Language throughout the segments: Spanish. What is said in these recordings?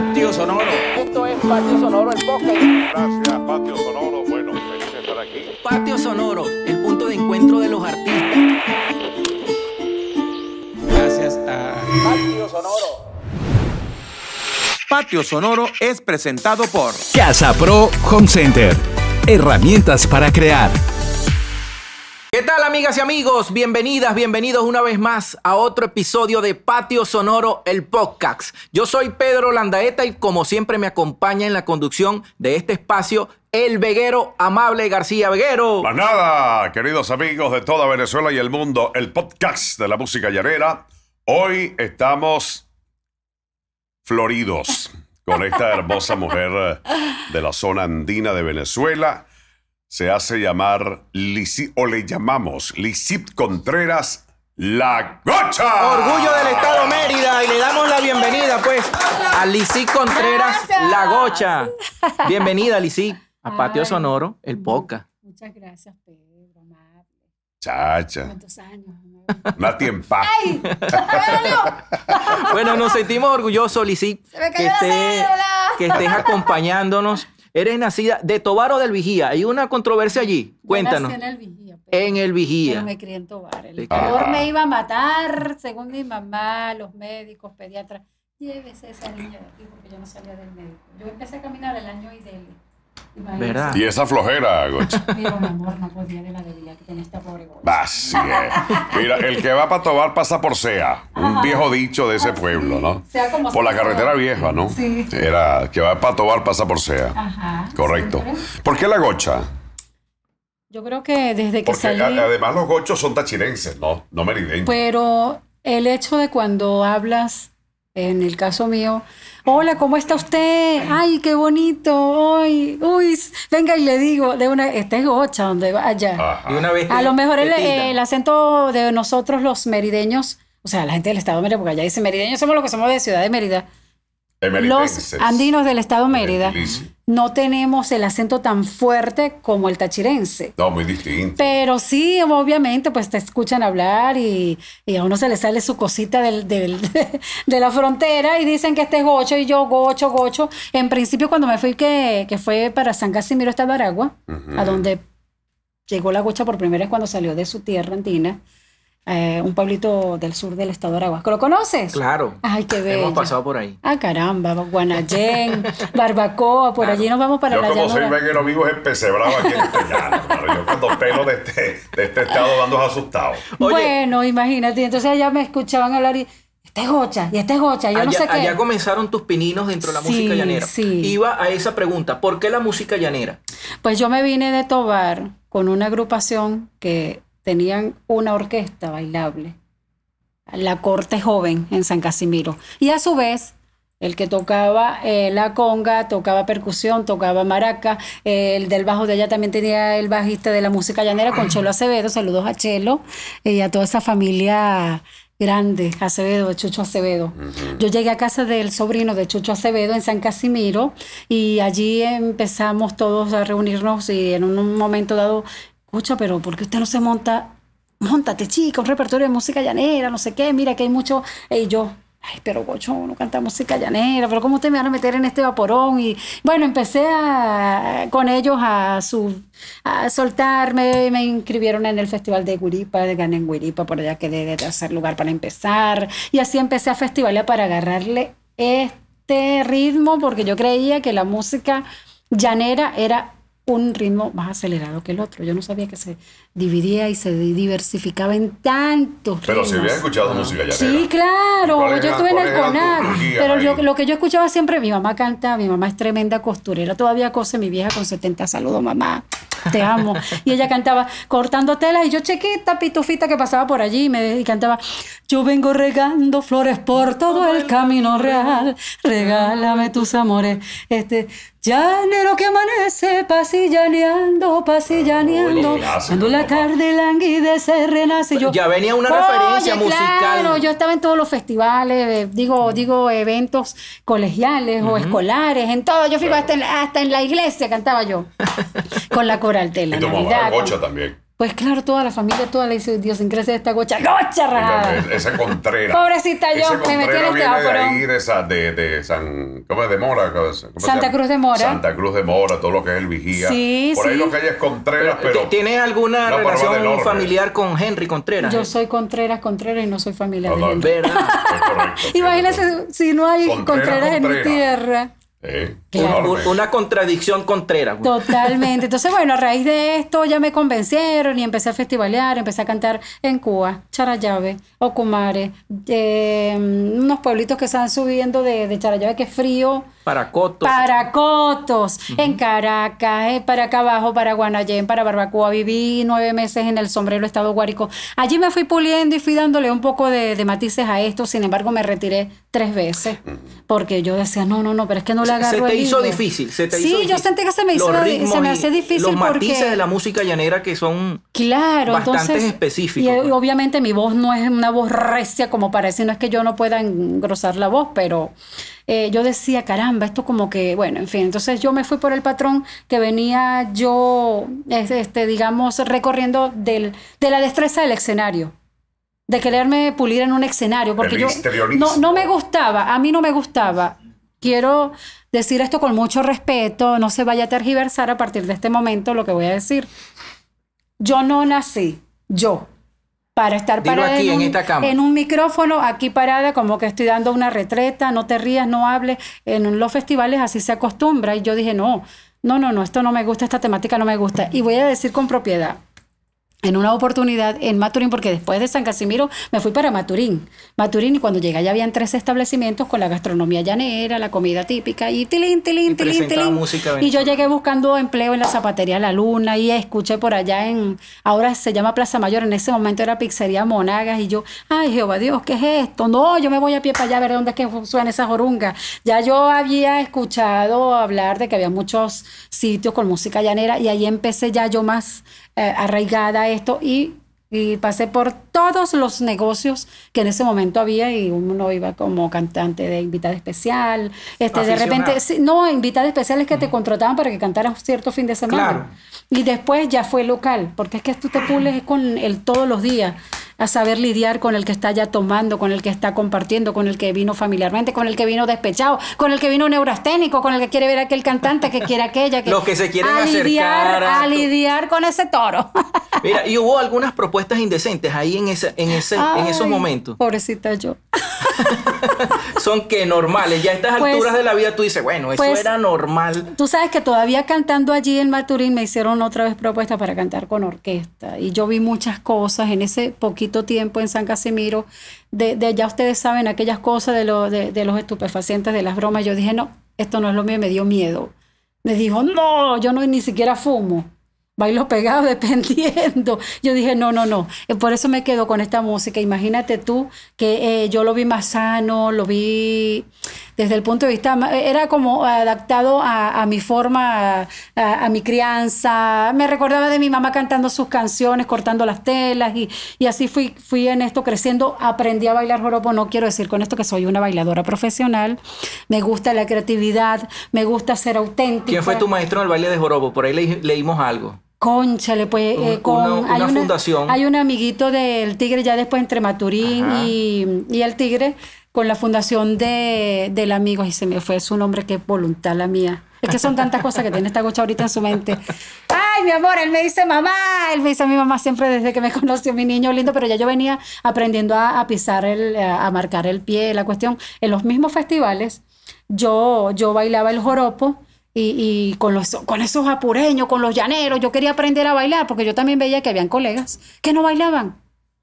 Patio Sonoro. Esto es Patio Sonoro, el bosque Gracias, Patio Sonoro. Bueno, feliz de estar aquí. Patio Sonoro, el punto de encuentro de los artistas. Gracias a Patio Sonoro. Patio Sonoro es presentado por Casa Pro Home Center. Herramientas para crear amigas y amigos? Bienvenidas, bienvenidos una vez más a otro episodio de Patio Sonoro, el podcast. Yo soy Pedro Landaeta y como siempre me acompaña en la conducción de este espacio el veguero amable García Veguero. Para nada, queridos amigos de toda Venezuela y el mundo, el podcast de la música llanera. Hoy estamos floridos con esta hermosa mujer de la zona andina de Venezuela se hace llamar, o le llamamos, Lisip Contreras la Gocha. Orgullo del Estado Mérida y le damos la bienvenida pues a Lisí Contreras La Gocha. Bienvenida Lisí a Patio Sonoro, el Poca. Muchas gracias Pedro, amable. Chacha. ¿Cuántos años? Nati bueno, nos sentimos orgullosos Lisí que, que estés acompañándonos Eres nacida de Tobar o del Vigía. Hay una controversia allí. Cuéntanos. Yo nací en el Vigía. Pues. en el Vigía. Yo me crié en Tobar. El doctor me iba a matar, según mi mamá, los médicos, pediatras. Llévese esa niña de aquí porque yo no salía del médico. Yo empecé a caminar el año y del... Y esa flojera, Gocha. Ah, eh. Mira, el que va para Tobar pasa por Sea, un viejo dicho de ese ah, pueblo, ¿no? por la carretera vieja, ¿no? Sí. Era, el que va para Tobar pasa por Sea. Ajá. Correcto. ¿Por qué la Gocha? Yo creo que desde que además los gochos son tachirenses, ¿no? No merideños. Pero el hecho de cuando hablas en el caso mío, hola, ¿cómo está usted? Ay, qué bonito. Ay, uy, venga y le digo, de una, esta es gocha, donde vaya. a lo mejor eh, el, acento de nosotros los merideños, o sea, la gente del estado de Mérida, porque allá dice merideños, somos los que somos de Ciudad de Mérida los andinos del estado Mérida no tenemos el acento tan fuerte como el tachirense. No, muy distinto. Pero sí, obviamente, pues te escuchan hablar y, a uno se le sale su cosita de la frontera y dicen que este es gocho y yo gocho, gocho. En principio, cuando me fui, que, fue para San Casimiro, estado Aragua, a donde llegó la gocha por primera vez cuando salió de su tierra andina eh, un pueblito del sur del estado de Aragua. ¿Lo conoces? Claro. Ay, qué bello. Hemos pasado por ahí. Ah, caramba, Guanayén, Barbacoa, por allí nos vamos para yo la como soy venguero vivo es Pesebrado aquí en el Yo cuando pelo de este, de este estado dando asustados. Bueno, imagínate, entonces allá me escuchaban hablar y... Este es gocha, y este es gocha, yo no sé qué. Allá comenzaron tus pininos dentro de la música llanera. Sí. Iba a esa pregunta, ¿por qué la música llanera? Pues yo me vine de Tobar con una agrupación que tenían una orquesta bailable, la corte joven en San Casimiro. Y a su vez, el que tocaba eh, la conga, tocaba percusión, tocaba maraca, eh, el del bajo de allá también tenía el bajista de la música llanera con Chelo Acevedo, saludos a Chelo eh, y a toda esa familia grande, Acevedo, Chucho Acevedo. Yo llegué a casa del sobrino de Chucho Acevedo en San Casimiro y allí empezamos todos a reunirnos y en un momento dado escucha, pero ¿por qué usted no se monta? Móntate, chica, un repertorio de música llanera, no sé qué, mira que hay mucho. Y yo, ay, pero gocho, no canta música llanera, pero ¿cómo usted me va a meter en este vaporón? Y bueno, empecé a, con ellos a, su, a soltarme, me inscribieron en el Festival de Guiripa, de gané en por allá quedé de tercer lugar para empezar, y así empecé a festivales para agarrarle este ritmo, porque yo creía que la música llanera era un ritmo más acelerado que el otro. Yo no sabía que se dividía y se diversificaba en tantos Pero si se escuchado música ya. Sí, claro. Yo estuve en el CONAC. Pero lo que yo escuchaba siempre, mi mamá canta, mi mamá es tremenda costurera. Todavía cose mi vieja con 70. Saludos, mamá. Te amo. y ella cantaba cortando telas y yo chiquita, pitufita que pasaba por allí y y cantaba, yo vengo regando flores por todo el camino real. Regálame tus amores. Este, ya enero que amanece, pasillaneando, pasillaneando. cuando la tarde se renace yo. Ya venía una referencia musical. yo estaba en todos los festivales, eh, digo, mm. digo, eventos colegiales o escolares, en todo. Yo fui hasta, en, hasta en la iglesia cantaba yo. con la coral tela. y tu Navidad, también. Pues claro, toda la familia, toda la Dios, de esta gocha. ¡Gocha Ese Contreras. Pobrecita yo, me metí en este de esa, de, de, San... ¿Cómo es? De Mora. Santa Cruz de Mora. Santa Cruz de Mora, todo lo que es el Vigía. Sí, Por ahí lo que hay es Contreras, pero... ¿Tienes alguna relación familiar con Henry Contreras? Yo soy Contreras, Contreras y no soy familiar no, no, de Henry. ¿Verdad? Imagínese si no hay Contreras, Contreras en mi tierra una, contradicción contrera. Totalmente. Entonces, bueno, a raíz de esto ya me convencieron y empecé a festivalear, empecé a cantar en Cuba, Charayave, Ocumare, eh, unos pueblitos que están subiendo de, de Charayave, que es frío, Paracotos. Paracotos. Para En Caracas, eh, para acá abajo, para Guanayén, para Barbacoa. Viví nueve meses en el sombrero estado Guárico. Allí me fui puliendo y fui dándole un poco de, matices a esto. Sin embargo, me retiré tres veces porque yo decía, no, no, no, pero es que no le agarro. Se te hizo difícil. sí, yo sentí que se me, hizo, se me hace difícil. Los matices de la música llanera que son claro, bastante específicos. Y, eh, pues. obviamente mi voz no es una voz recia como parece. No es que yo no pueda engrosar la voz, pero eh, yo decía, caramba, esto como que, bueno, en fin, entonces yo me fui por el patrón que venía yo, este, digamos, recorriendo del, de la destreza del escenario de quererme pulir en un escenario, porque yo no, no me gustaba, a mí no me gustaba. Quiero decir esto con mucho respeto, no se vaya a tergiversar a partir de este momento lo que voy a decir. Yo no nací, yo, para estar parada en, un, en, un, micrófono, aquí parada, como que estoy dando una retreta, no te rías, no hables. En los festivales así se acostumbra. Y yo dije, no, no, no, no, esto no me gusta, esta temática no me gusta. Y voy a decir con propiedad, en una oportunidad en Maturín, porque después de San Casimiro me fui para Maturín. Maturín, y cuando llegué ya habían tres establecimientos con la gastronomía llanera, la comida típica, y tilín, tilín, y yo llegué buscando empleo en la zapatería La Luna, y escuché por allá en, ahora se llama Plaza Mayor, en ese momento era Pizzería Monagas, y yo, ay Jehová Dios, ¿qué es esto? No, yo me voy a pie para allá a ver dónde es que suena esas jorunga. Ya yo había escuchado hablar de que había muchos sitios con música llanera, y ahí empecé ya yo más eh, arraigada esto y, y, pasé por todos los negocios que en ese momento había y uno iba como cantante de invitada especial. Este, de repente, no, invitada especial es que te contrataban para que cantaras un cierto fin de semana. Y después ya fue local, porque es que tú te pules con el todos los días a saber lidiar con el que está ya tomando, con el que está compartiendo, con el que vino familiarmente, con el que vino despechado, con el que vino neurasténico, con el que quiere ver aquel cantante, que quiere aquella. Que, Los que se quieren a lidiar, a... lidiar con ese toro. Mira, y hubo algunas propuestas indecentes ahí en, ese, en, ese, en esos momentos. Pobrecita yo. Son que normales. Ya a estas pues, alturas de la vida tú dices, bueno, eso pues, era normal. Tú sabes que todavía cantando allí en Maturín me hicieron otra vez propuestas para cantar con orquesta. Y yo vi muchas cosas en ese poquito tiempo en San Casimiro, de, ya ustedes saben aquellas cosas de, los estupefacientes, de las bromas, yo dije, no, esto no es lo mío, me dio miedo. Me dijo, no, yo no ni siquiera fumo. Bailo pegado, dependiendo. Yo dije, no, no, no. Eh, por eso me quedo con esta música. Imagínate tú que eh, yo lo vi más sano, lo vi desde el punto de vista, eh, era como adaptado a, mi forma, a, mi crianza. Me recordaba de mi mamá cantando sus canciones, cortando las telas y, así fui, fui en esto creciendo. Aprendí a bailar joropo, no quiero decir con esto que soy una bailadora profesional. Me gusta la creatividad, me gusta ser auténtica. ¿Quién fue tu maestro en el baile de joropo? Por ahí leímos algo. Conchale, pues eh, con hay fundación. Hay un amiguito del Tigre ya después entre Maturín y, y, el Tigre con la fundación de, del amigo, y se me fue su nombre, que voluntad la mía. Es que son tantas cosas que tiene esta gocha ahorita en su mente. Ay, mi amor, él me dice mamá, él me dice mi mamá siempre desde que me conoció, mi niño lindo, pero ya yo venía aprendiendo a, pisar, a, marcar el pie, la cuestión. En los mismos festivales, yo, yo bailaba el joropo. Y, y, con, los, con esos apureños, con los llaneros, yo quería aprender a bailar porque yo también veía que habían colegas que no bailaban.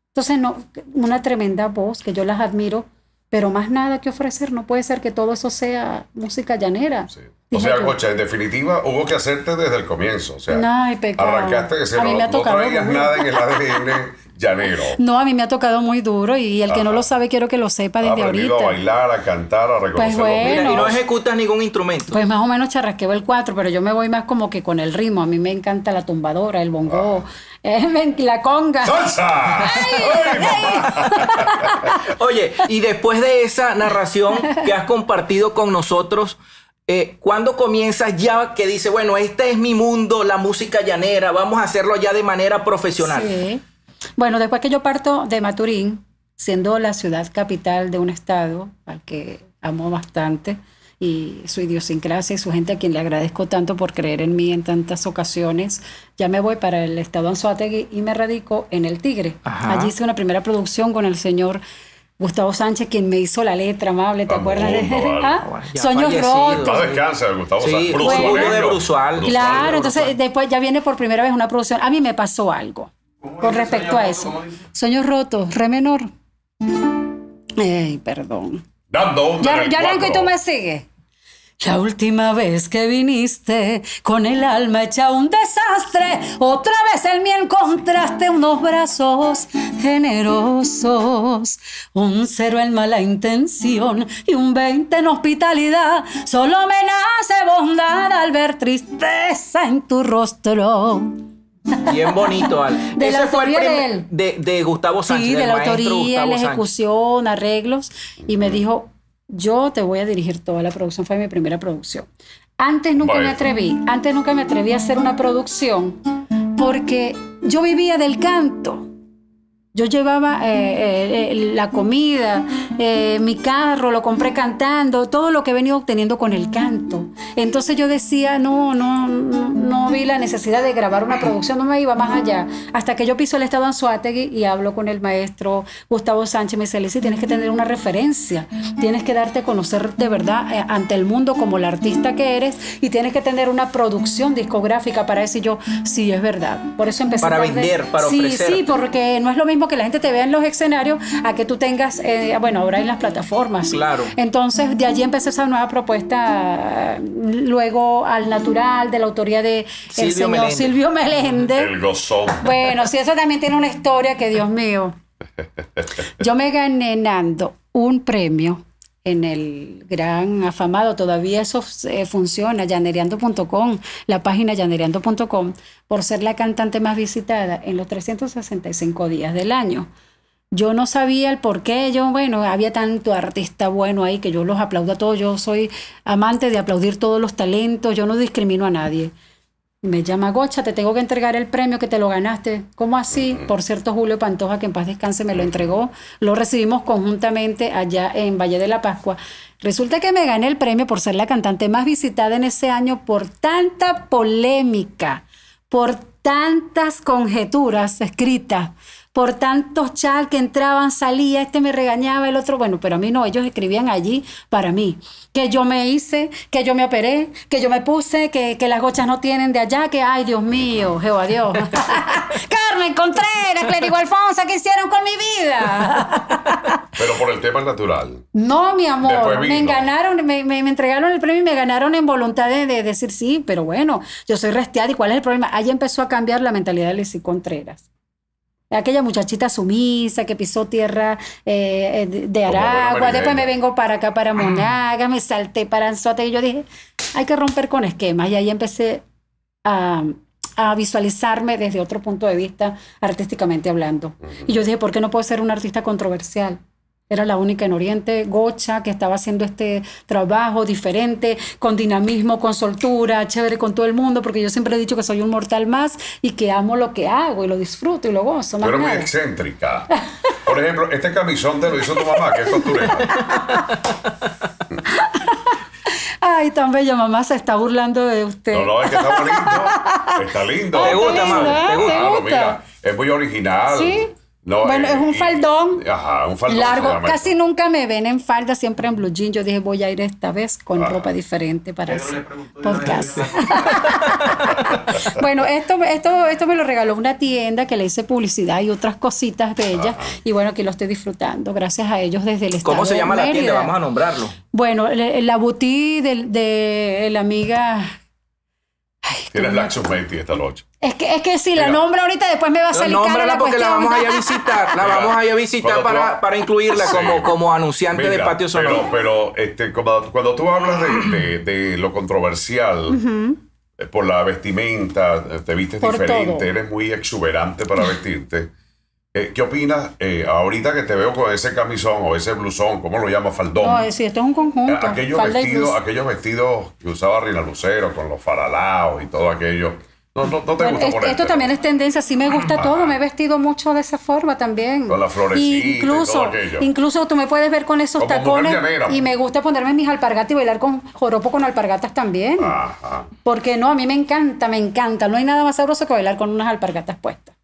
Entonces, no, una tremenda voz que yo las admiro pero más nada que ofrecer. No puede ser que todo eso sea música llanera. O sea, Cocha, en definitiva, hubo que hacerte desde el comienzo. O sea, arrancaste que no traías nada en el ADN llanero. No, a mí me ha tocado muy duro y el que no lo sabe quiero que lo sepa desde ahorita. a bailar, a cantar, a reconocer pues bueno, Y no ejecutas ningún instrumento. Pues más o menos charrasqueo el cuatro, pero yo me voy más como que con el ritmo. A mí me encanta la tumbadora, el bongo la conga. ¡Salsa! Oye, y después de esa narración que has compartido con nosotros, eh, ¿cuándo comienzas ya que dice, bueno, este es mi mundo, la música llanera, vamos a hacerlo ya de manera profesional? Sí. Bueno, después que yo parto de Maturín, siendo la ciudad capital de un estado al que amo bastante, y su idiosincrasia y su gente a quien le agradezco tanto por creer en mí en tantas ocasiones. Ya me voy para el estado Anzuategui y me radico en El Tigre. Allí hice una primera producción con el señor Gustavo Sánchez, quien me hizo la letra amable, ¿te ah, acuerdas? ¿Ah? Sueños rotos. descansa, Gustavo Sánchez. Brusual, bueno, de Brusual. Claro, entonces después ya viene por primera vez una producción. A mí me pasó algo con respecto a eso. Sueños rotos, re menor. Ay, perdón ya, ya y tú me sigues. La última vez que viniste con el alma hecha un desastre, otra vez en mí encontraste unos brazos generosos, un cero en mala intención y un veinte en hospitalidad. Solo me nace bondad al ver tristeza en tu rostro. Bien bonito, de la autoría fue de De, Gustavo Sánchez. Sí, de la autoría, la ejecución, arreglos. Y me dijo, yo te voy a dirigir toda la producción. Fue mi primera producción. Antes nunca me atreví. Antes nunca me atreví a hacer una producción porque yo vivía del canto. Yo llevaba eh, eh eh, la comida, eh, mi carro, lo compré cantando, todo lo que he venido obteniendo con el canto. Entonces yo decía, no, no, no, vi la necesidad de grabar una producción, no me iba más allá. Hasta que yo piso el estado en Suátegui y hablo con el maestro Gustavo Sánchez, me dice, tienes que tener una referencia, tienes que darte a conocer de verdad eh, ante el mundo como la artista que eres y tienes que tener una producción discográfica para decir yo, sí, es verdad. Por eso empecé. Para vender, para ofrecer. Sí, sí, porque no es lo mismo que la gente te vea en los escenarios a que tú tengas, eh, bueno, ahora en las plataformas. Claro. Entonces, de allí empecé esa nueva propuesta, luego al natural, de la autoría de Silvio señor Silvio Meléndez. El gozón. Bueno, sí, eso también tiene una historia que, Dios mío. Yo me gané, Nando, un premio en el gran afamado, todavía eso eh, funciona, llanereando.com, la página llanereando.com, por ser la cantante más visitada en los 365 días del año. Yo no sabía el por qué, yo, bueno, había tanto artista bueno ahí que yo los aplaudo a todos, yo soy amante de aplaudir todos los talentos, yo no discrimino a nadie. Me llama Gocha, te tengo que entregar el premio que te lo ganaste. ¿Cómo así? Por cierto, Julio Pantoja, que en paz descanse, me lo entregó. Lo recibimos conjuntamente allá en Valle de la Pascua. Resulta que me gané el premio por ser la cantante más visitada en ese año por tanta polémica, por tantas conjeturas escritas, por tantos chats que entraban, salía, este me regañaba, el otro, bueno, pero a mí no, ellos escribían allí para mí, que yo me hice, que yo me operé, que yo me puse, que, las gochas no tienen de allá, que ay Dios mío, Jehová Dios. Carmen Contreras, Clérigo Alfonso, ¿qué hicieron con mi vida? pero por el tema natural. No, mi amor, me ganaron, me, entregaron el premio y me ganaron en voluntad de, decir sí, pero bueno, yo soy resteada y cuál es el problema. Ahí empezó a cambiar la mentalidad de y Contreras aquella muchachita sumisa que pisó tierra eh, eh, de, Aragua, después me vengo para acá, para Monaga, me salté para y Yo dije, hay que romper con esquemas. Y ahí empecé a, visualizarme desde otro punto de vista, artísticamente hablando. Y yo dije, ¿por qué no puedo ser un artista controversial? Era la única en Oriente, Gocha, que estaba haciendo este trabajo diferente, con dinamismo, con soltura, chévere con todo el mundo, porque yo siempre he dicho que soy un mortal más y que amo lo que hago y lo disfruto y lo gozo. Pero muy excéntrica. Por ejemplo, este camisón te lo hizo tu mamá, que es costurera. Ay, tan bella mamá se está burlando de usted. No, no, es que está bonito. Está lindo. te ah, ah, gusta, Te ah, gusta. mira, es muy original. Sí bueno, es un faldón. Largo. Casi nunca me ven en falda, siempre en blue jean. Yo dije, voy a ir esta vez con ropa diferente para ese podcast. bueno, esto, esto, esto me lo regaló una tienda que le hice publicidad y otras cositas de ella. Y bueno, aquí lo estoy disfrutando gracias a ellos desde el estado ¿Cómo se llama la tienda? Vamos a nombrarlo. Bueno, la boutique de, la amiga... Ay, Tienes la 20 esta noche. Es que, es que si la nombra ahorita después me va a salir cara la porque la vamos a ir a visitar, la vamos a ir a visitar para, incluirla como, como anunciante de Patio Sonoro. Pero, este, cuando, tú hablas de, lo controversial, eh, por la vestimenta, te vistes diferente, eres muy exuberante para vestirte. Eh, ¿Qué opinas eh, ahorita que te veo con ese camisón o ese blusón, cómo lo llama faldón? No, es, esto es un conjunto. Aquellos, vestidos, aquellos vestidos que usaba Rina Lucero con los faralaos y todo aquello este, esto también es tendencia, sí me gusta todo, me he vestido mucho de esa forma también. Con las incluso, y todo incluso tú me puedes ver con esos tacones y me gusta ponerme mis alpargatas y bailar con joropo con alpargatas también. Porque no, a mí me encanta, me encanta, no hay nada más sabroso que bailar con unas alpargatas puestas.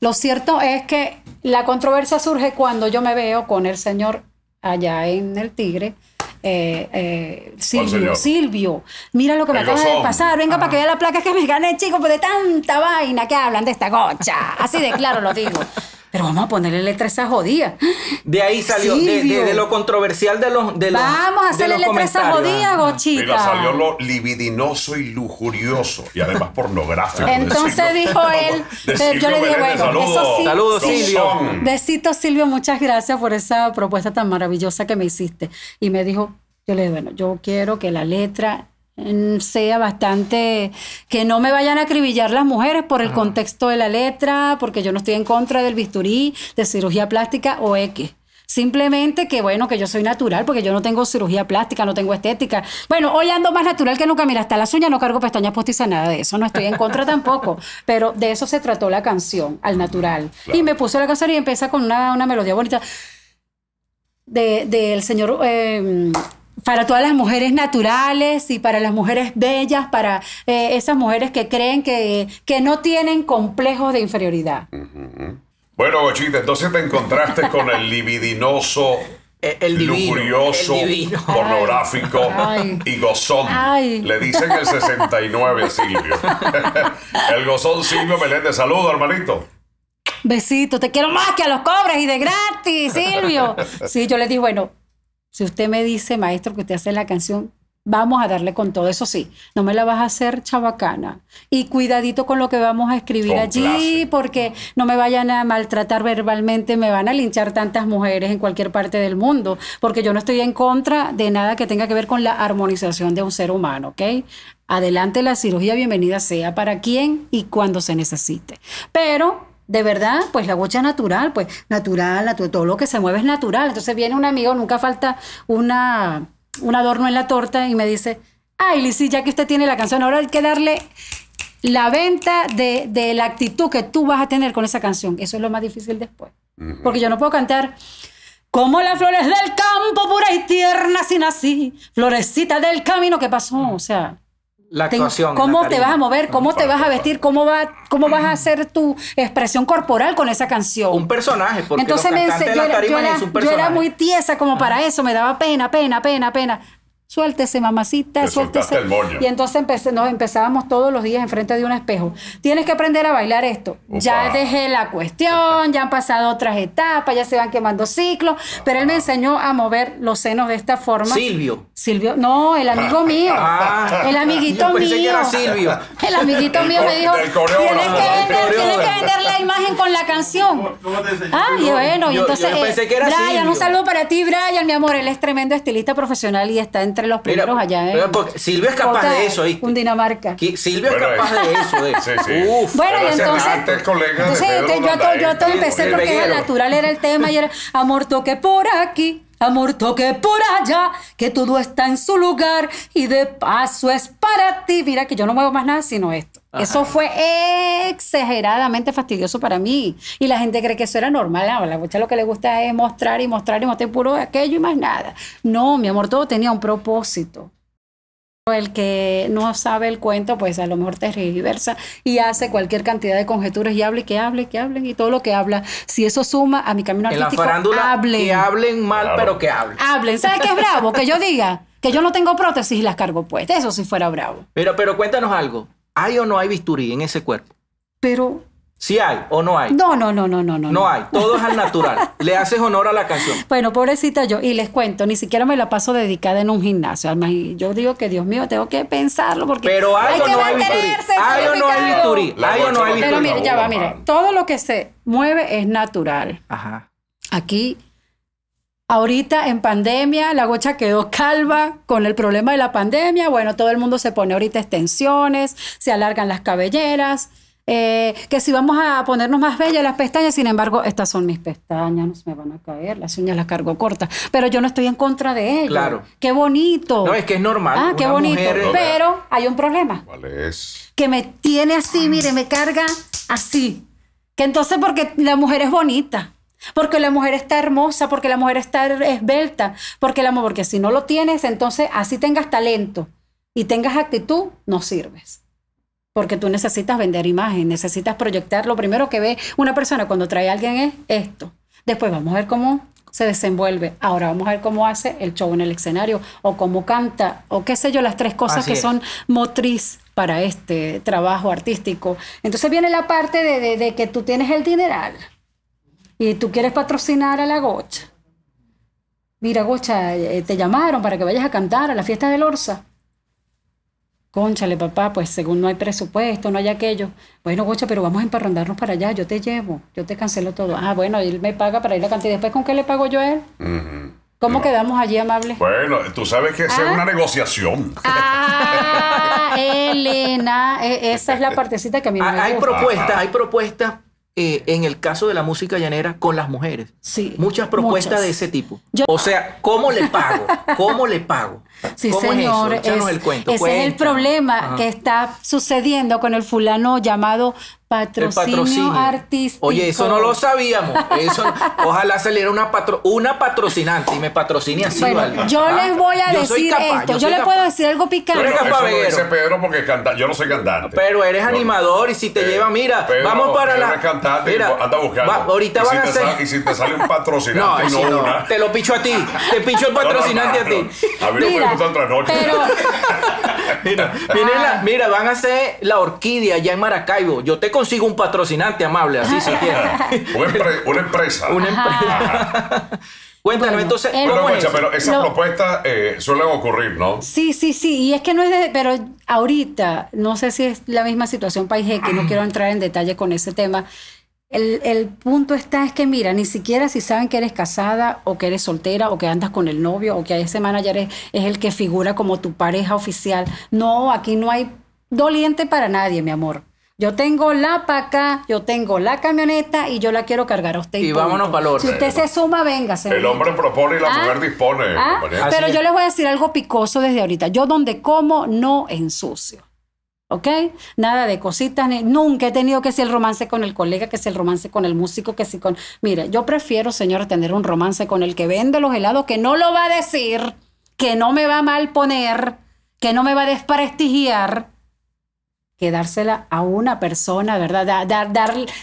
Lo cierto es que la controversia surge cuando yo me veo con el señor allá en el Tigre, eh, eh, Silvio, Silvio, mira lo que me acaba de pasar, venga para que vea la placa que me gané, chico, pues de tanta vaina que hablan de esta gocha. Así de claro lo digo pero vamos a ponerle letra a esa jodida. De ahí salió, de, lo controversial de los. De los vamos a hacerle letra a esa jodida, gochita. salió lo libidinoso y lujurioso, y además pornográfico. Entonces dijo él, yo le dije, bueno, eso sí. Saludos, Silvio. Besitos Silvio, muchas gracias por esa propuesta tan maravillosa que me hiciste. Y me dijo, yo le dije, bueno, yo quiero que la letra sea bastante que no me vayan a acribillar las mujeres por el contexto de la letra, porque yo no estoy en contra del bisturí, de cirugía plástica o X. Simplemente que bueno, que yo soy natural, porque yo no tengo cirugía plástica, no tengo estética. Bueno, hoy ando más natural que nunca. Mira, hasta las uñas no cargo pestañas postizas, nada de eso. No estoy en contra tampoco. Pero de eso se trató la canción, al natural. Y me puse la canción y empieza con una, melodía bonita del de, del señor em, para todas las mujeres naturales y para las mujeres bellas, para eh, esas mujeres que creen que, no tienen complejos de inferioridad. Bueno, Gochita, entonces te encontraste con el libidinoso, el, lujurioso, pornográfico y gozón. Le dicen el 69, Silvio. el gozón Silvio Meléndez. saludo, hermanito. Besito, te quiero más que a los cobres y de gratis, Silvio. Sí, yo le dije, bueno, si usted me dice, maestro, que usted hace la canción, vamos a darle con todo. Eso sí, no me la vas a hacer chabacana. Y cuidadito con lo que vamos a escribir allí, porque no me vayan a maltratar verbalmente, me van a linchar tantas mujeres en cualquier parte del mundo, porque yo no estoy en contra de nada que tenga que ver con la armonización de un ser humano, ¿ok? Adelante la cirugía, bienvenida sea para quien y cuando se necesite. Pero de verdad, pues la bocha natural, pues natural, todo lo que se mueve es natural. Entonces viene un amigo, nunca falta una, un adorno en la torta y me dice, ay, Lisi, ya que usted tiene la canción, ahora hay que darle la venta de, de, la actitud que tú vas a tener con esa canción. Eso es lo más difícil después. Porque yo no puedo cantar como las flores del campo, pura y tierna, sin así, florecita del camino que pasó. O sea, la actuación. ¿Cómo te vas a mover? ¿Cómo te vas a vestir? ¿Cómo, va, ¿Cómo vas a hacer tu expresión corporal con esa canción? Un personaje, porque Entonces me, yo, era, yo, era, muy tiesa como para eso, me daba pena, pena, pena, pena. Suéltese, mamacita, suéltese. Y entonces empecé, nos empezábamos todos los días enfrente de un espejo. Tienes que aprender a bailar esto. Ya dejé la cuestión, ya han pasado otras etapas, ya se van quemando ciclos. Pero él me enseñó a mover los senos de esta forma. Silvio. Silvio, no, el amigo mío. Ah. El amiguito Yo pensé mío. Que era Silvio. El amiguito mío me dijo: Tienes que, vender, tienes que vender la imagen con la canción. ah, y bueno, yo, entonces. Eh, un saludo para ti, Brian, mi amor. Él es tremendo estilista profesional y está entre los primeros allá. Silvio Silvia es capaz de eso. ¿viste? Cundinamarca. Silvia es capaz de eh, eso. ¿eh? Uf, bueno, y entonces, yo, yo todo empecé porque era natural, era el tema y era amor toque por aquí. Amor, toque por allá, que todo está en su lugar y de paso es para ti. Mira que yo no muevo más nada sino esto. Eso fue exageradamente fastidioso para mí. Y la gente cree que eso era normal. A la lo que le gusta es mostrar y mostrar y mostrar puro aquello y más nada. No, mi amor, todo tenía un propósito. El que no sabe el cuento, pues a lo mejor te reversa y hace cualquier cantidad de conjeturas y hable, que hable, que hablen y todo lo que habla. Si eso suma a mi camino artístico, Que hablen mal, pero que hablen. ¿Sabes qué es bravo? que yo diga que yo no tengo prótesis y las cargo pues Eso sí fuera bravo. Pero, pero cuéntanos algo. ¿Hay o no hay bisturí en ese cuerpo? Pero si ¿Sí hay o no hay? No, no, no, no, no, no. No hay, todo es al natural. Le haces honor a la canción. Bueno, pobrecita yo, y les cuento, ni siquiera me la paso dedicada en un gimnasio. Yo digo que, Dios mío, tengo que pensarlo porque Pero hay, o no hay Hay o no hay bisturí. Hay o no hay bisturí. Pero mire, ya va, mire, todo lo que se mueve es natural. Ajá. Aquí Ahorita en pandemia, la gocha quedó calva con el problema de la pandemia. Bueno, todo el mundo se pone ahorita extensiones, se alargan las cabelleras. Eh, que si vamos a ponernos más bellas las pestañas, sin embargo, estas son mis pestañas, no se me van a caer, las uñas las cargo cortas, pero yo no estoy en contra de ellas. Claro. Qué bonito. No, es que es normal. Ah, qué bonito. Pero hay un problema. ¿Cuál es? Que me tiene así, mire, me carga así. Que entonces porque la mujer es bonita. Porque la mujer está hermosa, porque la mujer está esbelta, porque la porque si no lo tienes, entonces así tengas talento y tengas actitud, no sirves. Porque tú necesitas vender imagen, necesitas proyectar. Lo primero que ve una persona cuando trae a alguien es esto. Después vamos a ver cómo se desenvuelve. Ahora vamos a ver cómo hace el show en el escenario o cómo canta o qué sé yo, las tres cosas que son motriz para este trabajo artístico. Entonces viene la parte de que tú tienes el dineral y tú quieres patrocinar a la gocha. Mira, gocha, eh, te llamaron para que vayas a cantar a la fiesta del Orsa. Conchale, papá, pues según no hay presupuesto, no hay aquello. Bueno, gocha, pero vamos a emparrandarnos para allá, yo te llevo, yo te cancelo todo. Ah, bueno, él me paga para ir a cantar. ¿Y después con qué le pago yo a él? ¿Cómo quedamos allí, amable? Bueno, tú sabes que es ah. una negociación. Ah, Elena, e, esa es la partecita que a mí ah, me Hay propuestas, hay propuestas eh, en el caso de la música llanera con las mujeres. Muchas propuestas de ese tipo. O sea, ¿cómo le pago? ¿Cómo le pago? Sí, ¿Cómo Es el Ese es el problema que está sucediendo con el fulano llamado Patrocinio, artístico. Oye, eso no lo sabíamos. ojalá saliera una, una patrocinante y me patrocine así, ¿vale? Yo ¿Ah? les voy a decir esto. Yo, le puedo decir algo picante. Pero eso Pedro porque canta, yo no soy cantante. Pero eres animador y si te eh, lleva, mira, vamos para la. cantante mira, anda buscando. ahorita van si a y si te sale un patrocinante, no, Te lo picho a ti. Te picho el patrocinante a ti. A mí no me gusta otra Pero. mira, mira, van a hacer la orquídea allá en Maracaibo. Yo te sigo un patrocinante amable, así se quiere. una, empresa. Una empresa. Cuéntanos, entonces. pero, es pero pues, esas eh, suelen ocurrir, ¿no? Sí, sí, sí. Y es que no es de. Pero ahorita, no sé si es la misma situación país que no quiero entrar en detalle con ese tema. El, punto está es que, mira, ni siquiera si saben que eres casada o que eres soltera o que andas con el novio o que ese manager es el que figura como tu pareja oficial. No, aquí no hay doliente para nadie, mi amor. Yo tengo la paca, yo tengo la camioneta y yo la quiero cargar a usted. Y, y vámonos para Si usted se suma, venga, señor. El hombre propone y la ah, mujer dispone. Ah, pero yo les voy a decir algo picoso desde ahorita. Yo donde como no ensucio. ¿Ok? Nada de cositas. nunca he tenido que ser el romance con el colega, que sea el romance con el músico, que si con... Mira, yo prefiero, señor, tener un romance con el que vende los helados, que no lo va a decir, que no me va a mal poner, que no me va a desprestigiar que dársela a una persona, ¿verdad? Dar,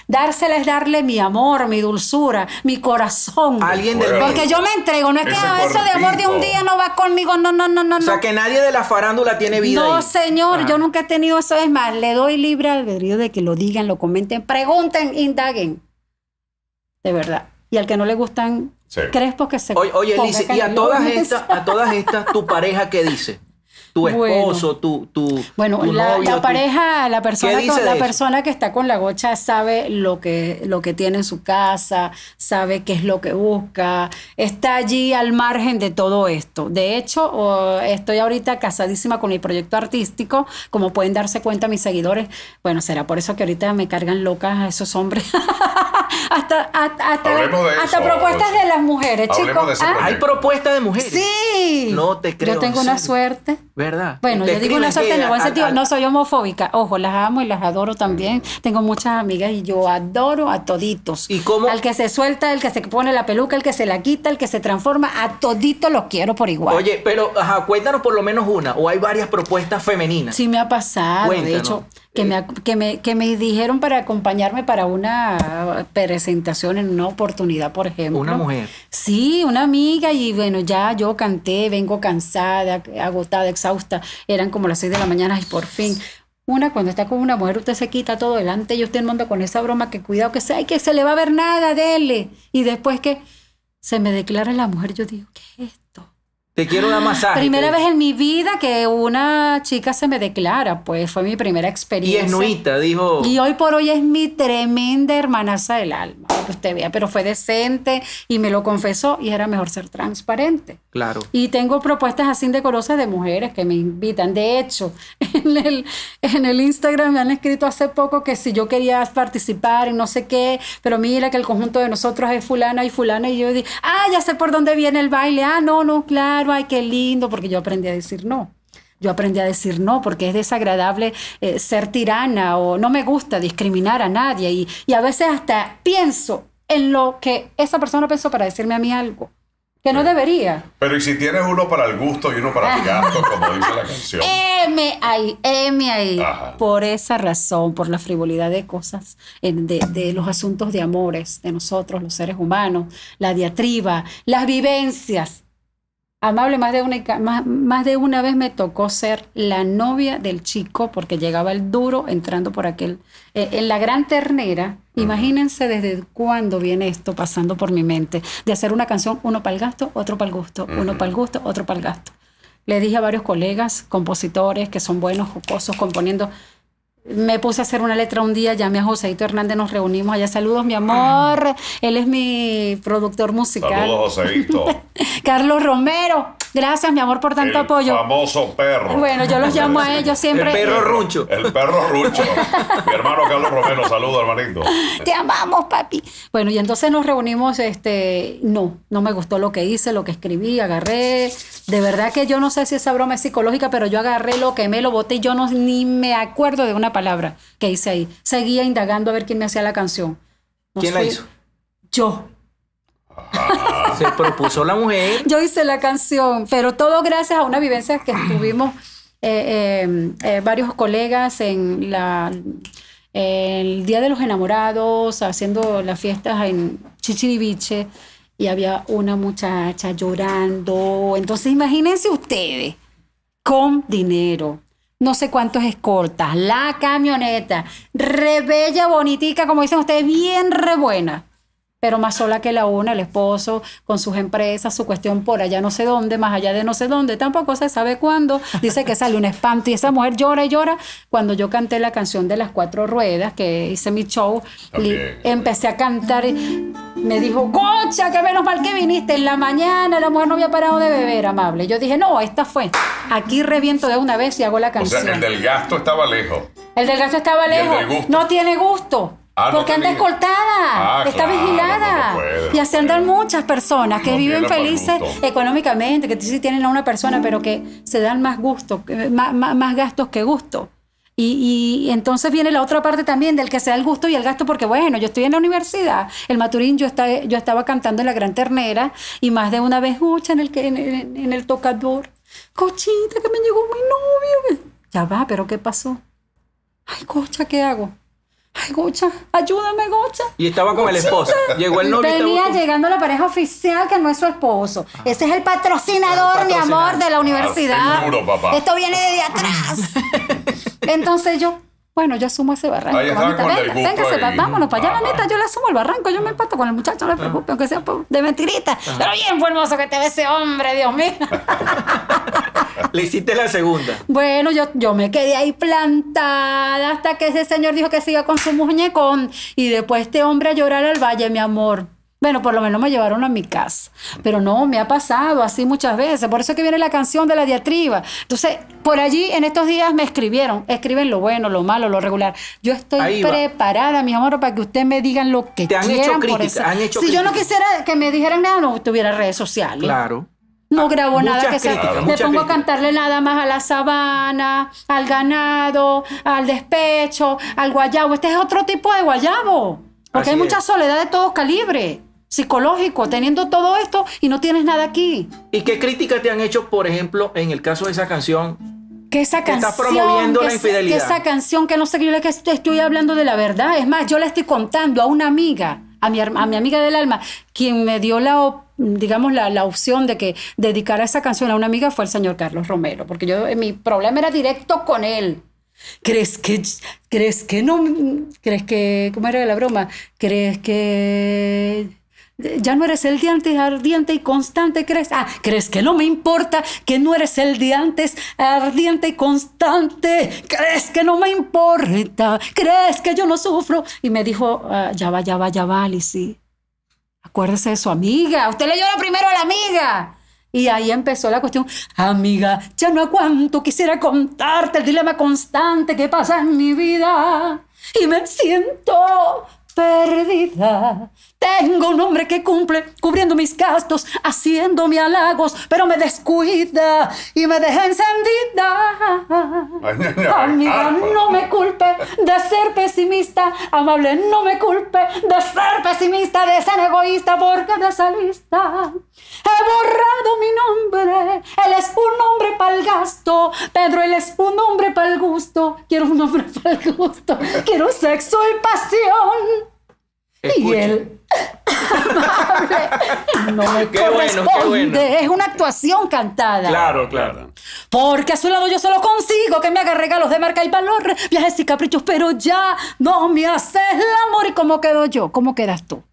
dársela es darle mi amor, mi dulzura, mi corazón. Alguien Porque yo me entrego, no es que eso ah, de amor de un día no va conmigo, no, no, no, no. O sea, que nadie de la farándula tiene vida. No, señor, yo ah. nunca he tenido eso. Es más, le doy libre albedrío de que lo digan, lo comenten, pregunten, indaguen. De verdad. Y al que no le gustan crees porque se. Oye, oye y a todas, estas, a todas estas, tu pareja, ¿qué dice? tu esposo, bueno. tu, Bueno, la, pareja, la persona, la persona que está con la gocha sabe lo que, lo que tiene en su casa, sabe qué es lo que busca, está allí al margen de todo esto. De hecho, estoy ahorita casadísima con mi proyecto artístico, como pueden darse cuenta mis seguidores. Bueno, será por eso que ahorita me cargan locas a esos hombres. hasta hasta, propuestas de las mujeres, chicos. Ah, hay propuestas de mujeres. Sí. No te creo. Yo tengo una suerte. ¿Verdad? Bueno, yo digo una suerte en el buen sentido. no soy homofóbica. Ojo, las amo y las adoro también. Mm. Tengo muchas amigas y yo adoro a toditos. ¿Y cómo? Al que se suelta, el que se pone la peluca, el que se la quita, el que se transforma, a toditos los quiero por igual. Oye, pero cuéntanos por lo menos una. O hay varias propuestas femeninas. Sí, me ha pasado. De hecho que me, que me, dijeron para acompañarme para una presentación en una oportunidad, por ejemplo. Una mujer. Sí, una amiga y bueno, ya yo canté, vengo cansada, agotada, exhausta. Eran como las seis de la mañana y por fin. Una, cuando está con una mujer, usted se quita todo delante y usted mundo con esa broma que cuidado que sea, que se le va a ver nada, dele. Y después que se me declara la mujer, yo digo, ¿qué es esto? Te quiero dar masaje. Primera pues. vez en mi vida que una chica se me declara, pues fue mi primera experiencia. Y es nuita, dijo. Y hoy por hoy es mi tremenda hermanaza del alma. Usted vea, pero fue decente y me lo confesó y era mejor ser transparente. Claro. Y tengo propuestas así decorosas de mujeres que me invitan. De hecho, en el, en el Instagram me han escrito hace poco que si yo quería participar y no sé qué, pero mira que el conjunto de nosotros es fulana y fulana. Y yo dije, ah, ya sé por dónde viene el baile. Ah, no, no, claro ay, qué lindo, porque yo aprendí a decir no. Yo aprendí a decir no porque es desagradable eh, ser tirana o no me gusta discriminar a nadie y, a veces hasta pienso en lo que esa persona pensó para decirme a mí algo. Que no debería. Pero si tienes uno para el gusto y uno para el gasto, como dice la canción? M ahí, M ahí. Por esa razón, por la frivolidad de cosas, de, de los asuntos de amores de nosotros, los seres humanos, la diatriba, las vivencias Amable, más de, una, más, de una vez me tocó ser la novia del chico porque llegaba el duro entrando por aquel, eh, en la gran ternera. Imagínense desde cuándo viene esto pasando por mi mente, de hacer una canción, uno para el gasto, otro para el gusto, uno para el gusto, otro para el gasto. Le dije a varios colegas, compositores, que son buenos, jocosos, componiendo, me puse a hacer una letra un día, llamé a Joseito Hernández, nos reunimos allá. Saludos, mi amor. Ah. Él es mi productor musical. Saludos, Joseito. Carlos Romero. Gracias, mi amor, por tanto el apoyo. Famoso perro. Bueno, yo los llamo a ellos siempre. El perro runcho. El perro runcho. mi hermano Carlos Romero, saludo, hermanito. Te amamos, papi. Bueno, y entonces nos reunimos, este, no, no me gustó lo que hice, lo que escribí, agarré. De verdad que yo no sé si esa broma es psicológica, pero yo agarré lo que me lo boté y yo no ni me acuerdo de una palabra que hice ahí. Seguía indagando a ver quién me hacía la canción. ¿Quién la hizo? Yo. Ah, se propuso la mujer. Yo hice la canción, pero todo gracias a una vivencia que tuvimos eh, em, eh, varios colegas en el Día de los Enamorados, haciendo las fiestas en Chichiriviche, y había una muchacha llorando. Entonces, imagínense ustedes, con dinero, no sé cuántos escortas, la camioneta, rebella, bonitica, como dicen ustedes, bien rebuena pero más sola que la una, el esposo con sus empresas, su cuestión por allá no sé dónde, más allá de no sé dónde, tampoco se sabe cuándo, dice que sale un espanto y esa mujer llora y llora. Cuando yo canté la canción de las cuatro ruedas, que hice mi show, y empecé a cantar me dijo, cocha, que menos mal que viniste en la mañana, la mujer no había parado de beber, amable. Yo dije, no, esta fue, aquí reviento de una vez y hago la canción. O sea, el del gasto estaba lejos. El del gasto estaba lejos, no tiene gusto. Ah, porque anda escoltada, ah, está vigilada. y así andan muchas personas que viven felices económicamente, que sí tienen a una persona, pero que se dan más gusto, más, gastos que gusto. Y, entonces viene la otra parte también del que sea el gusto y el gasto, porque bueno, yo estoy en la universidad, el Maturín, yo, estaba cantando en la Gran Ternera y más de una vez, escucha en el tocador, cochita, que me llegó mi novio. Ya va, pero ¿qué pasó? Ay, cocha, ¿qué hago? Ay, Gocha, ayúdame, Gocha. Y estaba con el esposo. Llegó el novio. Venía llegando la pareja oficial que no es su esposo. Ah. Ese es el patrocinador, ah, mi amor, de la universidad. Esto viene de atrás. Entonces yo, bueno, yo asumo ese barranco. venga, vámonos para allá, mamita, yo le asumo el barranco, yo me empato con el muchacho, no le ah. preocupe, aunque sea de mentirita. Pero bien fue hermoso que te ve ese hombre, Dios mío. le hiciste la segunda. Bueno, yo, yo me quedé ahí plantada hasta que ese señor dijo que siga con su muñecón y después este hombre a llorar al valle, mi amor. Bueno, por lo menos me llevaron a mi casa. Pero no, me ha pasado así muchas veces. Por eso es que viene la canción de la diatriba. Entonces, por allí en estos días me escribieron. Escriben lo bueno, lo malo, lo regular. Yo estoy preparada, mi amor, para que ustedes me digan lo que quieran si yo no quisiera que me dijeran nada, no tuviera redes sociales. Claro. No grabo nada que sea. Le me pongo a cantarle nada más a la sabana, al ganado, al despecho, al guayabo. Este es otro tipo de guayabo. Porque hay mucha soledad de todos calibres psicológico teniendo todo esto y no tienes nada aquí. ¿Y qué críticas te han hecho, por ejemplo, en el caso de esa canción? Que esa que canción. promoviendo la infidelidad. Que esa canción que no sé yo que estoy hablando de la verdad. Es más, yo la estoy contando a una amiga, a mi, a mi amiga del alma, quien me dio la digamos la, la opción de que dedicara esa canción a una amiga fue el señor Carlos Romero, porque yo eh, mi problema era directo con él. ¿Crees que, crees que no, crees que, ¿cómo era la broma? ¿Crees que ya no eres el de antes, ardiente y constante, ¿crees? Ah, ¿crees que no me importa que no eres el de antes, ardiente y constante? ¿Crees que no me importa? ¿Crees que yo no sufro? Y me dijo, ah, ya va, ya va, ya va, Alicia. Acuérdese de su amiga. Usted le llora primero a la amiga. Y ahí empezó la cuestión, amiga, ya no aguanto, quisiera contarte el dilema constante que pasa en mi vida. Y me siento perdida. Tengo un hombre que cumple cubriendo mis gastos, haciéndome halagos, pero me descuida y me deja encendida. Ah, no me culpe de ser pesimista, amable, no me culpe de ser pesimista, de ser egoísta, porque de He borrado mi nombre. Él es un hombre para el gasto. Pedro, él es un hombre para el gusto. Quiero un hombre para el gusto. Quiero sexo y pasión. Y él. no me qué corresponde. Bueno, qué bueno. Es una actuación cantada. Claro, claro. Porque a su lado yo solo consigo que me haga regalos de marca y valor, viajes y caprichos, pero ya no me haces el amor. ¿Y cómo quedo yo? ¿Cómo quedas tú?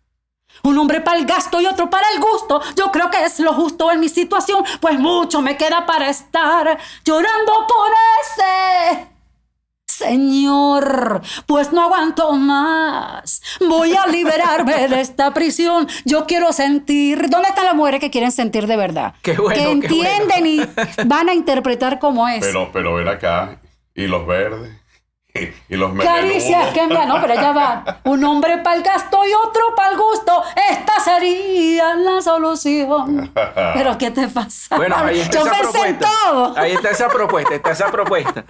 Un hombre para el gasto y otro para el gusto. Yo creo que es lo justo en mi situación, pues mucho me queda para estar llorando por ese. Señor, pues no aguanto más. Voy a liberarme de esta prisión. Yo quiero sentir. ¿Dónde están las mujeres que quieren sentir de verdad? que entienden y van a interpretar como es. Pero, pero ven acá. ¿Y los verdes? y los Caricias que me... No, pero ya va. Un hombre para el gasto y otro para el gusto. Esta sería la solución. Pero ¿qué te pasa? Bueno, ahí está Yo pensé En todo. Ahí está esa propuesta, está esa propuesta.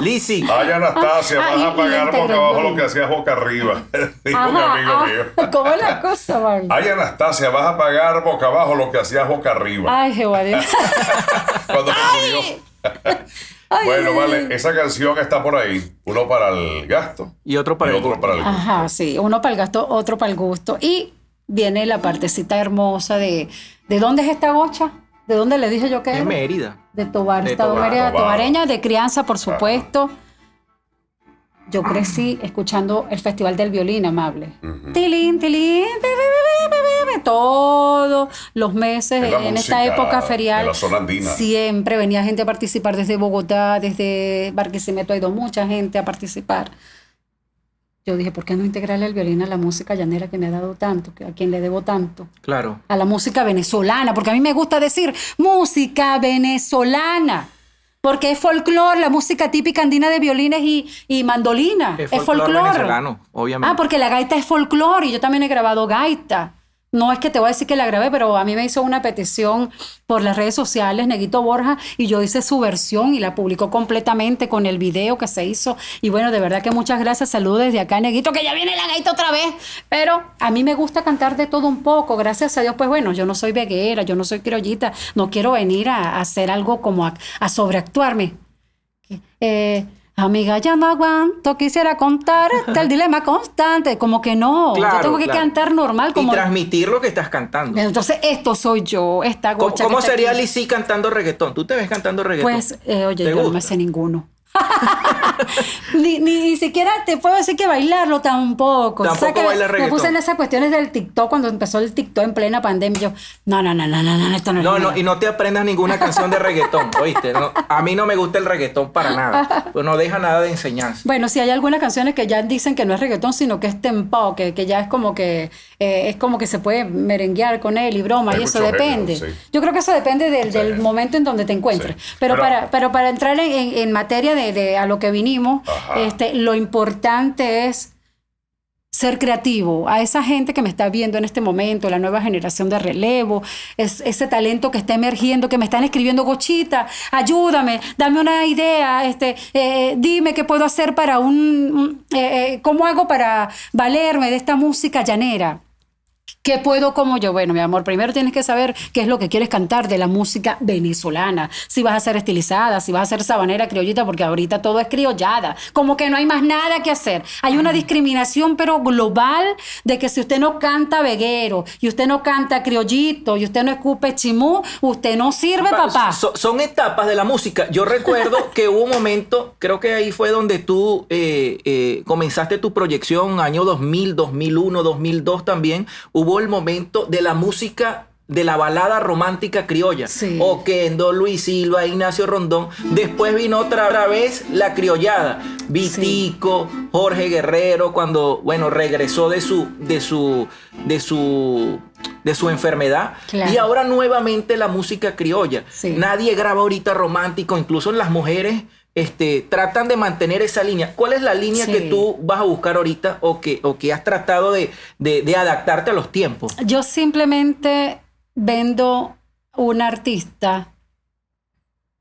Lisi. Ay Anastasia, ah, vas a pagar boca abajo lo que hacías boca arriba. Dijo mi amigo ah, mío. ¿Cómo es la cosa, man? Ay, Anastasia, vas a pagar boca abajo lo que hacías boca arriba. Ay, Jehová. Cuando me Ay bueno, vale, esa canción está por ahí. Uno para el gasto. Y otro para, el, gusto. Ajá, sí. Uno para el gasto, otro para el gusto. Y viene la partecita hermosa de ¿de dónde es esta gocha? ¿De dónde le dije yo que es De Mérida. De Tobar, de Mérida, tobareña, de crianza, por supuesto yo ah. crecí escuchando el Festival del Violín Amable. Tilín, tilín, todos los meses en, esta época ferial. La zona Siempre venía gente a participar desde Bogotá, desde Barquisimeto ha ido mucha gente a participar. Yo dije, ¿por qué no integrarle el violín a la música llanera que me ha dado tanto, a quien le debo tanto? Claro. A la música venezolana, porque a mí me gusta decir música venezolana. Porque es folclore, la música típica andina de violines y, mandolina. Es folclore. obviamente. Ah, porque la gaita es folclore y yo también he grabado gaita no es que te voy a decir que la grabé, pero a mí me hizo una petición por las redes sociales, Neguito Borja, y yo hice su versión y la publicó completamente con el video que se hizo. Y bueno, de verdad que muchas gracias. Saludos desde acá, Neguito, que ya viene la gaita otra vez. Pero a mí me gusta cantar de todo un poco. Gracias a Dios, pues bueno, yo no soy veguera, yo no soy criollita. No quiero venir a, hacer algo como a, sobreactuarme. Eh, Amiga, ya no aguanto, quisiera contarte el dilema constante. Como que no, yo tengo que cantar normal. Como... Y transmitir lo que estás cantando. Entonces, esto soy yo, esta gocha. ¿Cómo, sería Lizzy cantando reggaetón? ¿Tú te ves cantando reggaetón? Pues, eh, oye, yo no me sé ninguno. ni, ni, siquiera te puedo decir que bailarlo tampoco. Tampoco baila reggaetón. Me puse en esas cuestiones del TikTok cuando empezó el TikTok en plena pandemia. Yo, no, no, no, no, no, no, esto no, no, no y no te aprendas ninguna canción de reggaetón, ¿oíste? No, a mí no me gusta el reggaetón para nada. Pues no deja nada de enseñanza. Bueno, si sí, hay algunas canciones que ya dicen que no es reggaetón, sino que es tempo, que, que ya es como que eh, es como que se puede merenguear con él y broma, y eso depende. Yo creo que eso depende del, del momento en donde te encuentres. Pero, para, pero para entrar en, en materia de de, a lo que vinimos, este, lo importante es ser creativo, a esa gente que me está viendo en este momento, la nueva generación de relevo, ese talento que está emergiendo, que me están escribiendo gochita, ayúdame, dame una idea, este, eh, eh, dime qué puedo hacer para un, eh, cómo hago para valerme de esta música llanera. ¿Qué puedo como yo? Bueno, mi amor, primero tienes que saber qué es lo que quieres cantar de la música venezolana. Si vas a ser estilizada, si vas a ser sabanera criollita, porque ahorita todo es criollada. Como que no hay más nada que hacer. Hay una discriminación, pero global, de que si usted no canta veguero, y usted no canta criollito, y usted no escupe chimú, usted no sirve, papá. son etapas de la música. Yo recuerdo que hubo un momento, creo que ahí fue donde tú eh, eh, comenzaste tu proyección, año 2000, 2001, 2002 también. Hubo el momento de la música de la balada romántica criolla. Sí. Oquendo, Luis Silva, Ignacio Rondón. Después vino otra vez la criollada. Vitico, Jorge Guerrero, cuando, bueno, regresó de su, de su, de su, de su enfermedad. Y ahora nuevamente la música criolla. Nadie graba ahorita romántico, incluso las mujeres este, tratan de mantener esa línea. ¿Cuál es la línea que tú vas a buscar ahorita o que, o que has tratado de, adaptarte a los tiempos? Yo simplemente vendo un artista,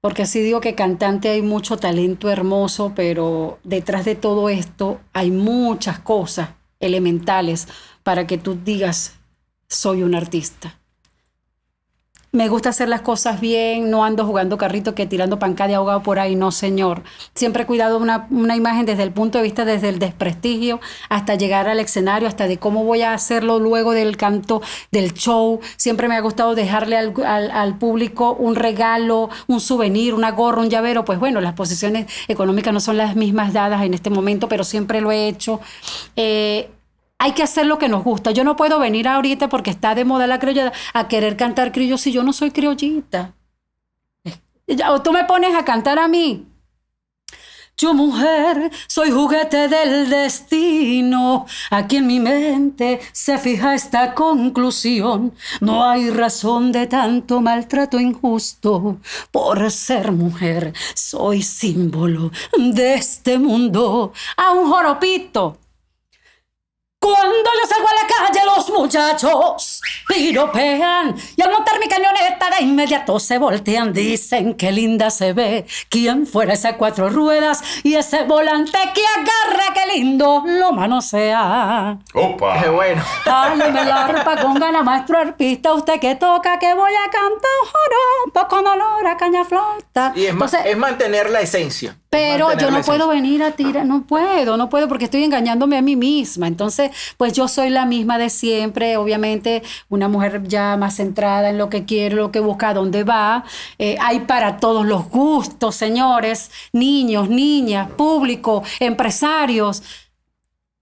porque así digo que cantante hay mucho talento hermoso, pero detrás de todo esto hay muchas cosas elementales para que tú digas, soy un artista. Me gusta hacer las cosas bien, no ando jugando carrito que tirando pancada de ahogado por ahí, no señor. Siempre he cuidado una, imagen desde el punto de vista, desde el desprestigio, hasta llegar al escenario, hasta de cómo voy a hacerlo luego del canto, del show. Siempre me ha gustado dejarle al, al, público un regalo, un souvenir, una gorra, un llavero. Pues bueno, las posiciones económicas no son las mismas dadas en este momento, pero siempre lo he hecho. Eh, hay que hacer lo que nos gusta. Yo no puedo venir ahorita porque está de moda la criolla a querer cantar criollo si yo no soy criollita. O tú me pones a cantar a mí. Yo mujer, soy juguete del destino. Aquí en mi mente se fija esta conclusión. No hay razón de tanto maltrato injusto. Por ser mujer, soy símbolo de este mundo. A un joropito. Cuando yo salgo a la calle, los muchachos piropean y al montar mi camioneta de inmediato se voltean. Dicen que linda se ve, quién fuera esas cuatro ruedas y ese volante que agarra, qué lindo lo sea ¡Opa! ¡Qué bueno! me la arpa con ganas maestro arpista, usted que toca, que voy a cantar un poco con olor a caña flota. Y es, es mantener la esencia. Pero yo no puedo venir a tirar, no puedo, no puedo porque estoy engañándome a mí misma. Entonces, pues yo soy la misma de siempre, obviamente una mujer ya más centrada en lo que quiere, lo que busca, dónde va. Eh, hay para todos los gustos, señores, niños, niñas, público, empresarios.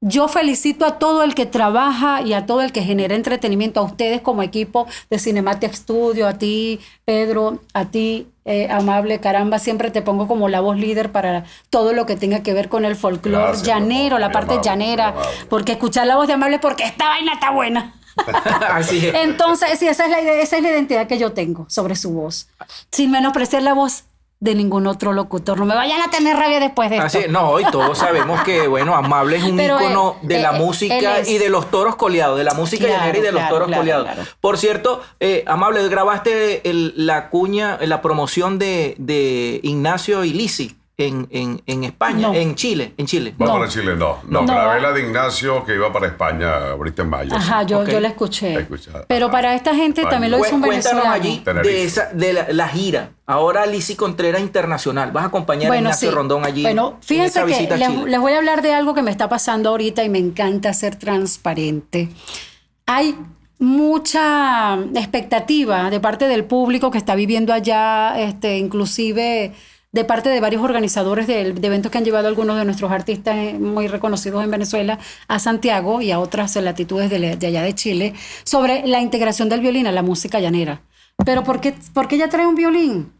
Yo felicito a todo el que trabaja y a todo el que genera entretenimiento, a ustedes como equipo de Cinematic Studio, a ti, Pedro, a ti, eh, amable, caramba, siempre te pongo como la voz líder para todo lo que tenga que ver con el folclore llanero, la parte llanera, porque escuchar la voz de amable porque esta vaina está buena. Entonces, sí, esa es, la, esa es la identidad que yo tengo sobre su voz, sin menospreciar la voz de ningún otro locutor. No me vayan a tener rabia después de ah, esto. Así, no, hoy todos sabemos que, bueno, Amable es un icono eh, de la eh, música y de los toros coleados, de la música y de los toros coleados. Por cierto, eh, Amable, grabaste la cuña, la promoción de, de Ignacio y Lisi en, España, en Chile, en Chile. Va no. para Chile, no. No, no grabé de Ignacio que iba para España ahorita en mayo. Ajá, yo, la escuché. Pero para esta gente también lo hizo un Cuéntanos allí de, esa, la, gira. Ahora Lisi Contreras Internacional. Vas a acompañar a Ignacio Rondón allí. Bueno, fíjense que les, voy a hablar de algo que me está pasando ahorita y me encanta ser transparente. Hay mucha expectativa de parte del público que está viviendo allá, este, inclusive de parte de varios organizadores de, eventos que han llevado algunos de nuestros artistas eh, muy reconocidos en Venezuela a Santiago y a otras latitudes de, allá de Chile sobre la integración del violín a la música llanera. Pero ¿por qué, ¿por ella trae un violín?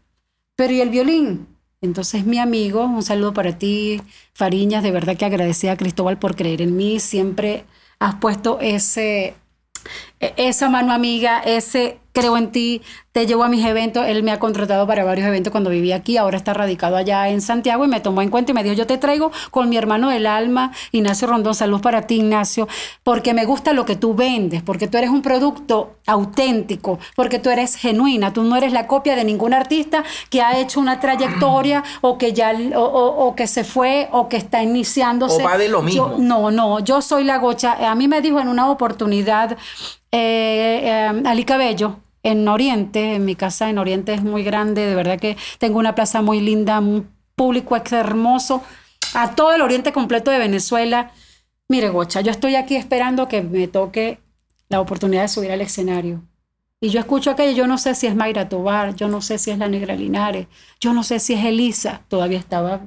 Pero ¿y el violín? Entonces, mi amigo, un saludo para ti, Fariñas, de verdad que agradecía a Cristóbal por creer en mí, siempre has puesto ese, e, esa mano amiga, ese creo en ti, te llevo a mis eventos. Él me ha contratado para varios eventos cuando vivía aquí, ahora está radicado allá en Santiago y me tomó en cuenta y me dijo, yo te traigo con mi hermano del alma, Ignacio Rondón, salud para ti, Ignacio, porque me gusta lo que tú vendes, porque tú eres un producto auténtico, porque tú eres genuina, tú no eres la copia de ningún artista que ha hecho una trayectoria o que ya, o, que se fue o que está iniciándose. O va de lo mismo. no, no, yo soy la gocha. A mí me dijo en una oportunidad eh, eh Cabello en Oriente, en mi casa en Oriente es muy grande, de verdad que tengo una plaza muy linda, un público hermoso, a todo el Oriente completo de Venezuela. Mire, Gocha, yo estoy aquí esperando que me toque la oportunidad de subir al escenario. Y yo escucho aquello, yo no sé si es Mayra Tobar, yo no sé si es la Negra Linares, yo no sé si es Elisa, todavía estaba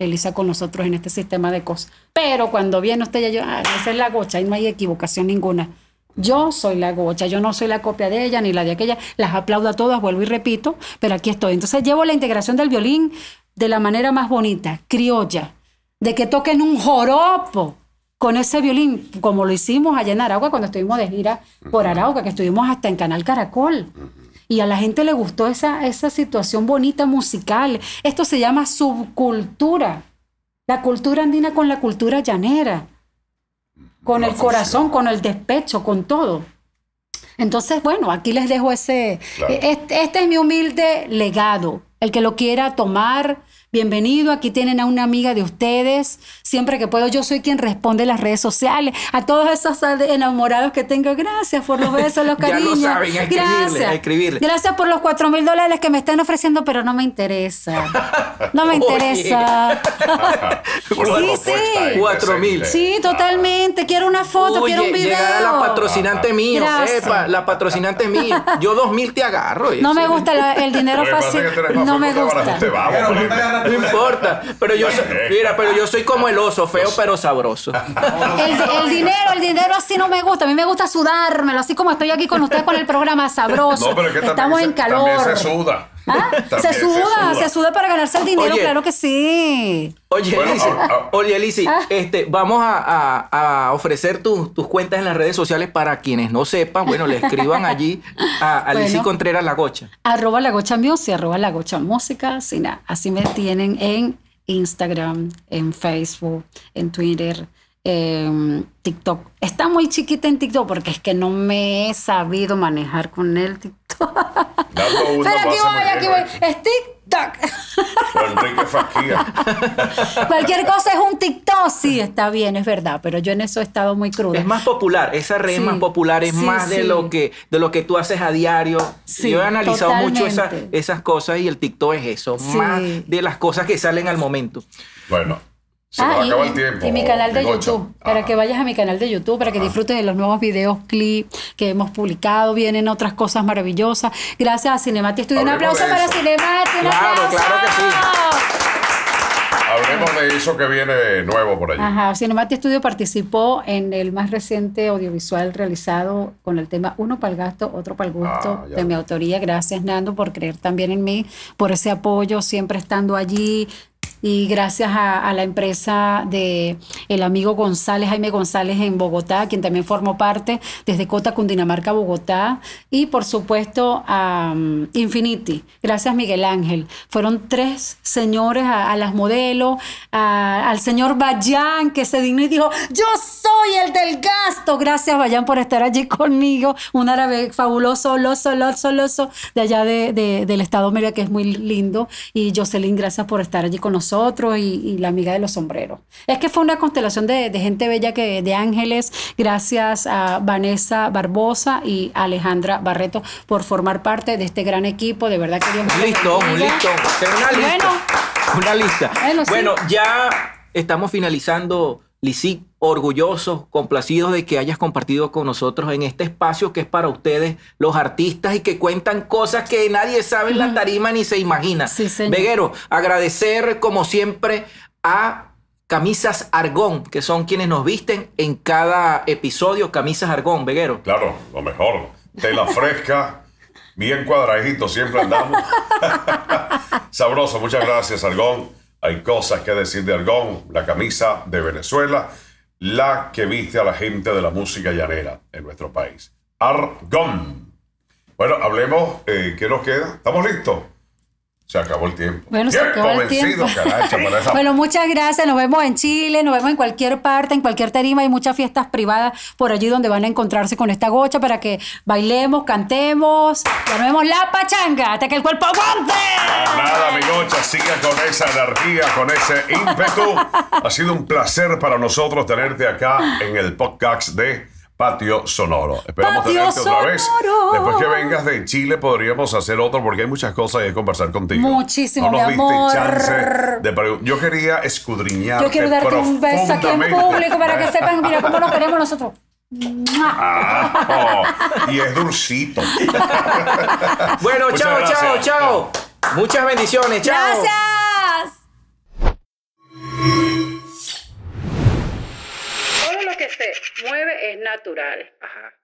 Elisa con nosotros en este sistema de cosas. Pero cuando viene usted ya yo, ah, esa es la Gocha, y no hay equivocación ninguna. Yo soy la gocha, yo no soy la copia de ella ni la de aquella. Las aplaudo a todas, vuelvo y repito, pero aquí estoy. Entonces llevo la integración del violín de la manera más bonita, criolla, de que toquen un joropo con ese violín, como lo hicimos allá en Aragua cuando estuvimos de gira por Aragua, que estuvimos hasta en Canal Caracol. Y a la gente le gustó esa, esa situación bonita musical. Esto se llama subcultura. La cultura andina con la cultura llanera con el corazón, con el despecho, con todo. Entonces, bueno, aquí les dejo ese, este, este, es mi humilde legado. El que lo quiera tomar, bienvenido, aquí tienen a una amiga de ustedes, siempre que puedo yo soy quien responde las redes sociales, a todos esos enamorados que tengo, gracias por los besos, los cariños. ya saben, gracias. escribirle. Gracias por los 4 mil dólares que me están ofreciendo, pero no me interesa. No me interesa. sí, sí. 4 mil. Sí, totalmente, quiero una foto, quiero un video patrocinante ah, mío. la patrocinante mía. Yo dos mil te agarro. No me gusta el dinero fácil. No me gusta. no importa. Pero yo mira, pero yo soy como el oso, feo pero sabroso. el, dinero, el dinero así no me gusta. A mí me gusta sudármelo, así como estoy aquí con ustedes con el programa sabroso. Estamos en calor. se suda. Ah, se, suda, se suda, para ganarse el dinero, claro que sí. Oye, ah, ah. oye, este, vamos a, ofrecer tus cuentas en las redes sociales para quienes no sepan, bueno, le escriban allí a, a Contreras Lagocha. Arroba Lagocha Music, arroba Lagocha Música, así me tienen en Instagram, en Facebook, en Twitter, Em, TikTok. Está muy chiquita en TikTok porque es que no me he sabido manejar con el TikTok. Pero aquí voy, aquí ¿eh? voy. Es TikTok. Cualquier cosa es un TikTok, sí, está bien, es verdad. Pero yo en eso he estado muy cruda. Es más popular, esa red es más popular, es más de, lo que, de lo que tú haces a diario. yo he analizado mucho esas cosas y el TikTok es eso, más de las cosas que salen al momento. Bueno, Ah, y, mi canal de YouTube. Para que vayas a mi canal de YouTube, para que disfrutes de los nuevos videos, clips que hemos publicado. Vienen otras cosas maravillosas. Gracias a Cinemati Estudio. Un aplauso para Cinemati. Claro, aplauso. Hablemos de eso que viene nuevo por allí. Ajá, Cinemati Studio participó en el más reciente audiovisual realizado con el tema Uno para el gasto, otro para el gusto, ah, de mi autoría. Gracias, Nando, por creer también en mí, por ese apoyo, siempre estando allí, y gracias a, la empresa de el amigo González, Jaime González en Bogotá, quien también formó parte desde Cota Cundinamarca Bogotá y por supuesto a um, Infinity. Gracias Miguel Ángel. Fueron tres señores a, las modelos, al señor Bayán que se dignó y dijo, yo soy el del gasto. Gracias Bayán por estar allí conmigo. Un árabe fabuloso, loso, loso, loso, de allá de, del estado Mérida que es muy lindo. Y Jocelyn, gracias por estar allí con nosotros otro y, la amiga de los sombreros. Es que fue una constelación de, gente bella, que, de ángeles, gracias a Vanessa Barbosa y Alejandra Barreto por formar parte de este gran equipo. De verdad que Dios Un Listo, listo. Bueno, una lista. bueno ya estamos finalizando sí orgullosos, complacidos de que hayas compartido con nosotros en este espacio que es para ustedes, los artistas, y que cuentan cosas que nadie sabe en la tarima ni se imagina. Sí, Veguero, agradecer como siempre a Camisas Argón, que son quienes nos visten en cada episodio. Camisas Argón, Veguero. Claro, lo mejor. Tela fresca. Bien cuadradito, siempre andamos. Sabroso, muchas gracias, Argón. Hay cosas que decir de Argón, la camisa de Venezuela, la que viste a la gente de la música llanera en nuestro país. Argón. Bueno, hablemos, eh, ¿qué nos queda? ¿Estamos listos? Se acabó el tiempo. Bueno, se acabó el tiempo. Bueno, muchas gracias. Nos vemos en Chile, nos vemos en cualquier parte, en cualquier terima, Hay muchas fiestas privadas por allí donde van a encontrarse con esta gocha para que bailemos, cantemos, llamemos la pachanga hasta que el cuerpo aguante. Nada, mi gocha, sigue con esa energía, con ese ímpetu. ha sido un placer para nosotros tenerte acá en el podcast de Patio Sonoro. Esperamos Patio tenerte Sonoro. otra vez. Después que vengas de Chile podríamos hacer otro porque hay muchas cosas que conversar contigo. Muchísimo, no nos amor. Yo quería escudriñar. Yo quiero darte un beso aquí en público para que sepan, mira, cómo nos queremos nosotros. Ah, y es dulcito. bueno, chao, chao, chao. Muchas bendiciones, chao. Gracias. se mueve es natural. Ajá.